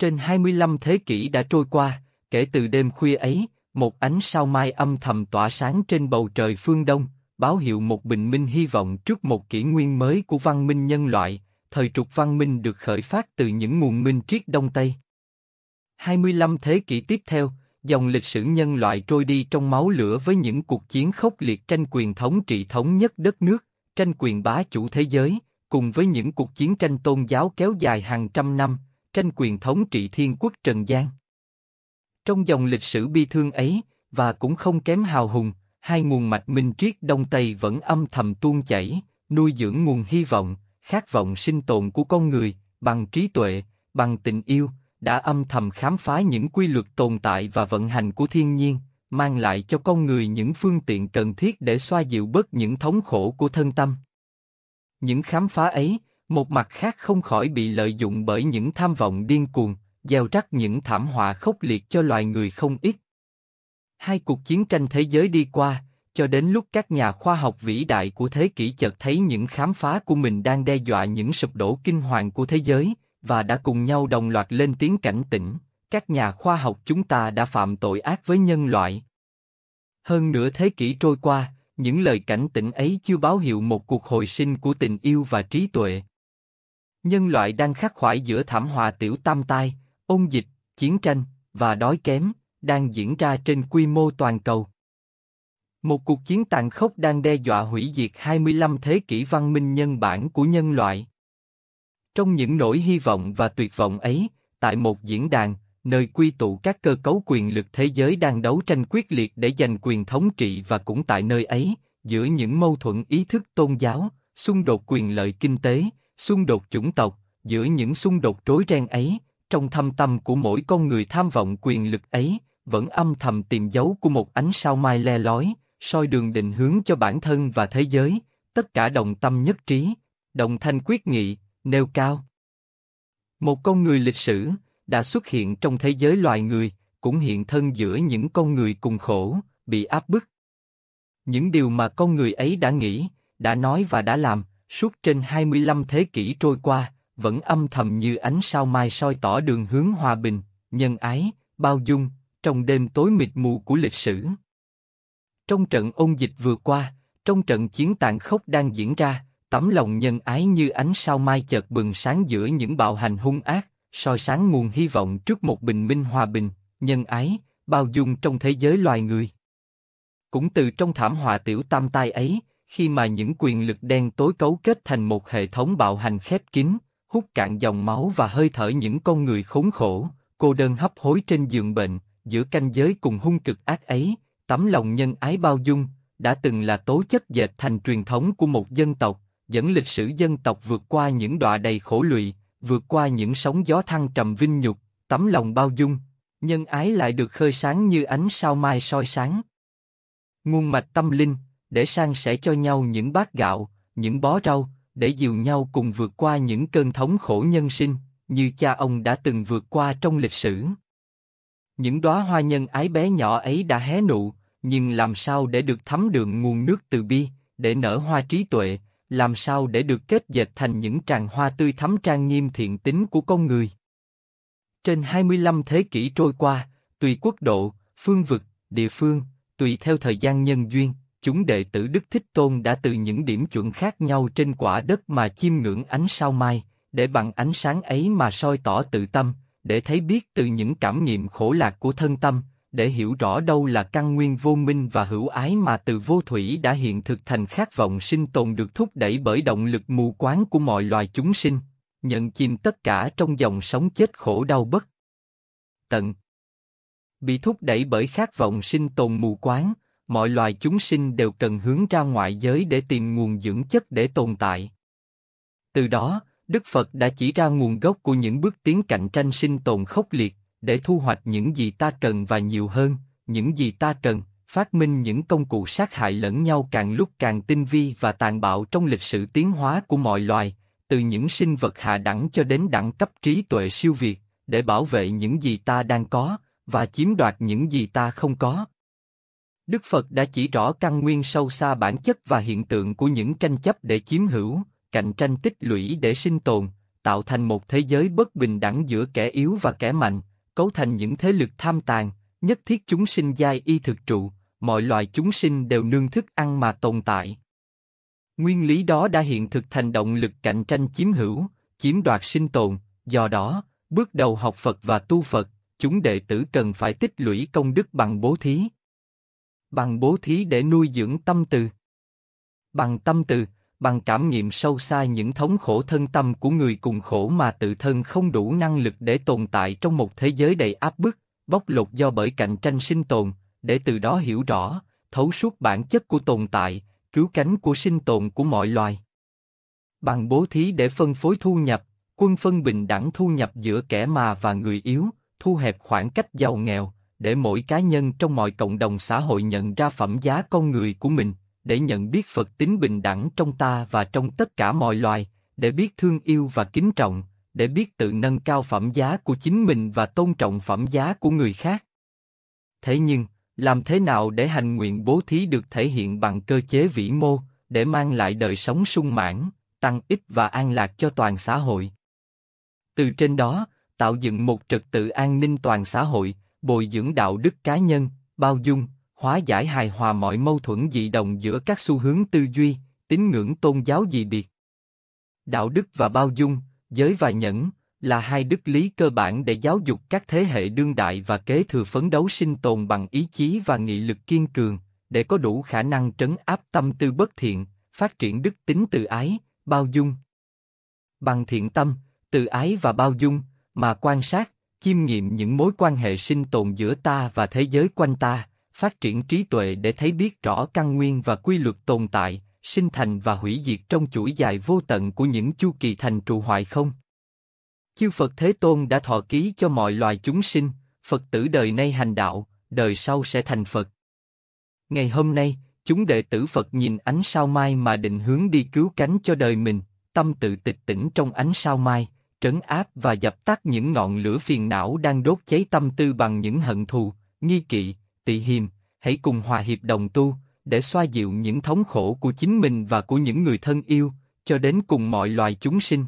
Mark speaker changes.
Speaker 1: Trên 25 thế kỷ đã trôi qua, kể từ đêm khuya ấy, một ánh sao mai âm thầm tỏa sáng trên bầu trời phương đông, báo hiệu một bình minh hy vọng trước một kỷ nguyên mới của văn minh nhân loại, thời trục văn minh được khởi phát từ những nguồn minh triết Đông Tây. 25 thế kỷ tiếp theo, dòng lịch sử nhân loại trôi đi trong máu lửa với những cuộc chiến khốc liệt tranh quyền thống trị thống nhất đất nước, tranh quyền bá chủ thế giới, cùng với những cuộc chiến tranh tôn giáo kéo dài hàng trăm năm, tranh quyền thống trị thiên quốc Trần gian. Trong dòng lịch sử bi thương ấy, và cũng không kém hào hùng, hai nguồn mạch minh triết đông tây vẫn âm thầm tuôn chảy, nuôi dưỡng nguồn hy vọng, khát vọng sinh tồn của con người, bằng trí tuệ, bằng tình yêu, đã âm thầm khám phá những quy luật tồn tại và vận hành của thiên nhiên, mang lại cho con người những phương tiện cần thiết để xoa dịu bớt những thống khổ của thân tâm. Những khám phá ấy, một mặt khác không khỏi bị lợi dụng bởi những tham vọng điên cuồng, gieo rắc những thảm họa khốc liệt cho loài người không ít. Hai cuộc chiến tranh thế giới đi qua, cho đến lúc các nhà khoa học vĩ đại của thế kỷ chợt thấy những khám phá của mình đang đe dọa những sụp đổ kinh hoàng của thế giới và đã cùng nhau đồng loạt lên tiếng cảnh tỉnh. Các nhà khoa học chúng ta đã phạm tội ác với nhân loại. Hơn nửa thế kỷ trôi qua, những lời cảnh tỉnh ấy chưa báo hiệu một cuộc hồi sinh của tình yêu và trí tuệ. Nhân loại đang khắc khoải giữa thảm họa tiểu tam tai, ôn dịch, chiến tranh và đói kém đang diễn ra trên quy mô toàn cầu. Một cuộc chiến tàn khốc đang đe dọa hủy diệt 25 thế kỷ văn minh nhân bản của nhân loại. Trong những nỗi hy vọng và tuyệt vọng ấy, tại một diễn đàn, nơi quy tụ các cơ cấu quyền lực thế giới đang đấu tranh quyết liệt để giành quyền thống trị và cũng tại nơi ấy, giữa những mâu thuẫn ý thức tôn giáo, xung đột quyền lợi kinh tế, Xung đột chủng tộc, giữa những xung đột rối ren ấy, trong thâm tâm của mỗi con người tham vọng quyền lực ấy, vẫn âm thầm tìm dấu của một ánh sao mai le lói, soi đường định hướng cho bản thân và thế giới, tất cả đồng tâm nhất trí, đồng thanh quyết nghị, nêu cao. Một con người lịch sử đã xuất hiện trong thế giới loài người, cũng hiện thân giữa những con người cùng khổ, bị áp bức. Những điều mà con người ấy đã nghĩ, đã nói và đã làm, Suốt trên 25 thế kỷ trôi qua, vẫn âm thầm như ánh sao mai soi tỏ đường hướng hòa bình, nhân ái, bao dung, trong đêm tối mịt mù của lịch sử. Trong trận ôn dịch vừa qua, trong trận chiến tàn khốc đang diễn ra, tấm lòng nhân ái như ánh sao mai chợt bừng sáng giữa những bạo hành hung ác, soi sáng nguồn hy vọng trước một bình minh hòa bình, nhân ái, bao dung trong thế giới loài người. Cũng từ trong thảm họa tiểu tam tai ấy, khi mà những quyền lực đen tối cấu kết thành một hệ thống bạo hành khép kín, hút cạn dòng máu và hơi thở những con người khốn khổ, cô đơn hấp hối trên giường bệnh, giữa canh giới cùng hung cực ác ấy, tấm lòng nhân ái bao dung, đã từng là tố chất dệt thành truyền thống của một dân tộc, dẫn lịch sử dân tộc vượt qua những đọa đầy khổ lụy, vượt qua những sóng gió thăng trầm vinh nhục, tấm lòng bao dung, nhân ái lại được khơi sáng như ánh sao mai soi sáng. Nguồn mạch tâm linh để san sẻ cho nhau những bát gạo, những bó rau, để dìu nhau cùng vượt qua những cơn thống khổ nhân sinh, như cha ông đã từng vượt qua trong lịch sử. Những đóa hoa nhân ái bé nhỏ ấy đã hé nụ, nhưng làm sao để được thấm đường nguồn nước từ bi, để nở hoa trí tuệ, làm sao để được kết dệt thành những tràng hoa tươi thắm trang nghiêm thiện tính của con người. Trên 25 thế kỷ trôi qua, tùy quốc độ, phương vực, địa phương, tùy theo thời gian nhân duyên, chúng đệ tử Đức Thích Tôn đã từ những điểm chuẩn khác nhau trên quả đất mà chiêm ngưỡng ánh sao mai, để bằng ánh sáng ấy mà soi tỏ tự tâm, để thấy biết từ những cảm nghiệm khổ lạc của thân tâm, để hiểu rõ đâu là căn nguyên vô minh và hữu ái mà từ vô thủy đã hiện thực thành khát vọng sinh tồn được thúc đẩy bởi động lực mù quáng của mọi loài chúng sinh, nhận chìm tất cả trong dòng sống chết khổ đau bất tận. Bị thúc đẩy bởi khát vọng sinh tồn mù quáng, mọi loài chúng sinh đều cần hướng ra ngoại giới để tìm nguồn dưỡng chất để tồn tại. Từ đó, Đức Phật đã chỉ ra nguồn gốc của những bước tiến cạnh tranh sinh tồn khốc liệt, để thu hoạch những gì ta cần và nhiều hơn, những gì ta cần, phát minh những công cụ sát hại lẫn nhau càng lúc càng tinh vi và tàn bạo trong lịch sử tiến hóa của mọi loài, từ những sinh vật hạ đẳng cho đến đẳng cấp trí tuệ siêu việt, để bảo vệ những gì ta đang có và chiếm đoạt những gì ta không có. Đức Phật đã chỉ rõ căn nguyên sâu xa bản chất và hiện tượng của những tranh chấp để chiếm hữu, cạnh tranh tích lũy để sinh tồn, tạo thành một thế giới bất bình đẳng giữa kẻ yếu và kẻ mạnh, cấu thành những thế lực tham tàn, nhất thiết chúng sinh giai y thực trụ, mọi loài chúng sinh đều nương thức ăn mà tồn tại. Nguyên lý đó đã hiện thực thành động lực cạnh tranh chiếm hữu, chiếm đoạt sinh tồn, do đó, bước đầu học Phật và tu Phật, chúng đệ tử cần phải tích lũy công đức bằng bố thí bằng bố thí để nuôi dưỡng tâm từ. Bằng tâm từ, bằng cảm nghiệm sâu xa những thống khổ thân tâm của người cùng khổ mà tự thân không đủ năng lực để tồn tại trong một thế giới đầy áp bức, bóc lột do bởi cạnh tranh sinh tồn, để từ đó hiểu rõ, thấu suốt bản chất của tồn tại, cứu cánh của sinh tồn của mọi loài. Bằng bố thí để phân phối thu nhập, quân phân bình đẳng thu nhập giữa kẻ mà và người yếu, thu hẹp khoảng cách giàu nghèo, để mỗi cá nhân trong mọi cộng đồng xã hội nhận ra phẩm giá con người của mình, để nhận biết Phật tính bình đẳng trong ta và trong tất cả mọi loài, để biết thương yêu và kính trọng, để biết tự nâng cao phẩm giá của chính mình và tôn trọng phẩm giá của người khác. Thế nhưng, làm thế nào để hành nguyện bố thí được thể hiện bằng cơ chế vĩ mô, để mang lại đời sống sung mãn, tăng ích và an lạc cho toàn xã hội? Từ trên đó, tạo dựng một trật tự an ninh toàn xã hội, bồi dưỡng đạo đức cá nhân, bao dung, hóa giải hài hòa mọi mâu thuẫn dị đồng giữa các xu hướng tư duy, tín ngưỡng tôn giáo dị biệt. Đạo đức và bao dung, giới và nhẫn là hai đức lý cơ bản để giáo dục các thế hệ đương đại và kế thừa phấn đấu sinh tồn bằng ý chí và nghị lực kiên cường, để có đủ khả năng trấn áp tâm tư bất thiện, phát triển đức tính từ ái, bao dung. Bằng thiện tâm, từ ái và bao dung mà quan sát, chiêm nghiệm những mối quan hệ sinh tồn giữa ta và thế giới quanh ta, phát triển trí tuệ để thấy biết rõ căn nguyên và quy luật tồn tại, sinh thành và hủy diệt trong chuỗi dài vô tận của những chu kỳ thành trụ hoại không. Chư Phật Thế Tôn đã thọ ký cho mọi loài chúng sinh, Phật tử đời nay hành đạo, đời sau sẽ thành Phật. Ngày hôm nay, chúng đệ tử Phật nhìn ánh sao mai mà định hướng đi cứu cánh cho đời mình, tâm tự tịch tỉnh trong ánh sao mai, trấn áp và dập tắt những ngọn lửa phiền não đang đốt cháy tâm tư bằng những hận thù, nghi kỵ, tị hiềm, hãy cùng hòa hiệp đồng tu, để xoa dịu những thống khổ của chính mình và của những người thân yêu, cho đến cùng mọi loài chúng sinh.